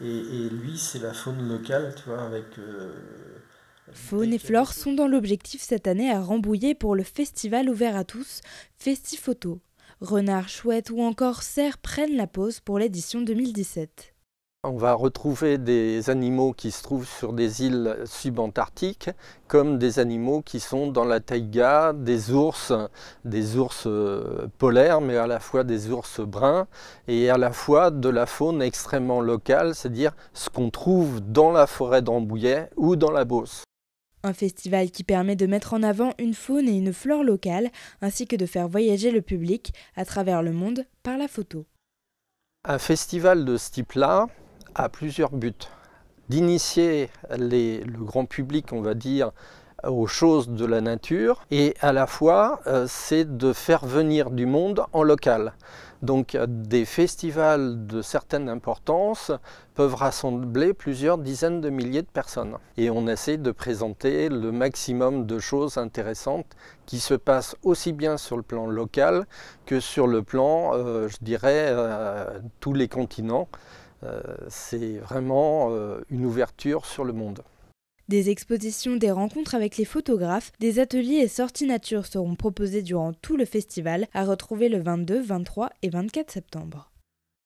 Et, lui, c'est la faune locale, tu vois, avec... Euh, faune et flore sont dans l'objectif cette année à Rambouillet pour le festival ouvert à tous, Festifoto. Renards, chouettes ou encore cerfs prennent la pause pour l'édition 2017. On va retrouver des animaux qui se trouvent sur des îles subantarctiques, comme des animaux qui sont dans la taïga, des ours, des ours euh, polaires, mais à la fois des ours bruns, et à la fois de la faune extrêmement locale, c'est-à-dire ce qu'on trouve dans la forêt d'Ambouillet ou dans la Beauce. Un festival qui permet de mettre en avant une faune et une flore locale, ainsi que de faire voyager le public à travers le monde par la photo. Un festival de ce type-là, à plusieurs buts. D'initier le grand public, on va dire, aux choses de la nature et à la fois euh, c'est de faire venir du monde en local. Donc euh, des festivals de certaine importance peuvent rassembler plusieurs dizaines de milliers de personnes. Et on essaie de présenter le maximum de choses intéressantes qui se passent aussi bien sur le plan local que sur le plan, euh, je dirais, tous les continents. Euh, c'est vraiment euh, une ouverture sur le monde. Des expositions, des rencontres avec les photographes, des ateliers et sorties nature seront proposés durant tout le festival à retrouver le 22, 23 et 24 septembre.